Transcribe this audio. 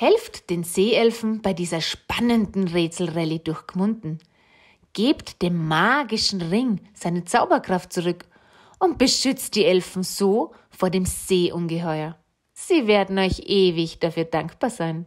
Helft den Seeelfen bei dieser spannenden Rätselrallye durch Gmunden. Gebt dem magischen Ring seine Zauberkraft zurück und beschützt die Elfen so vor dem Seeungeheuer. Sie werden euch ewig dafür dankbar sein.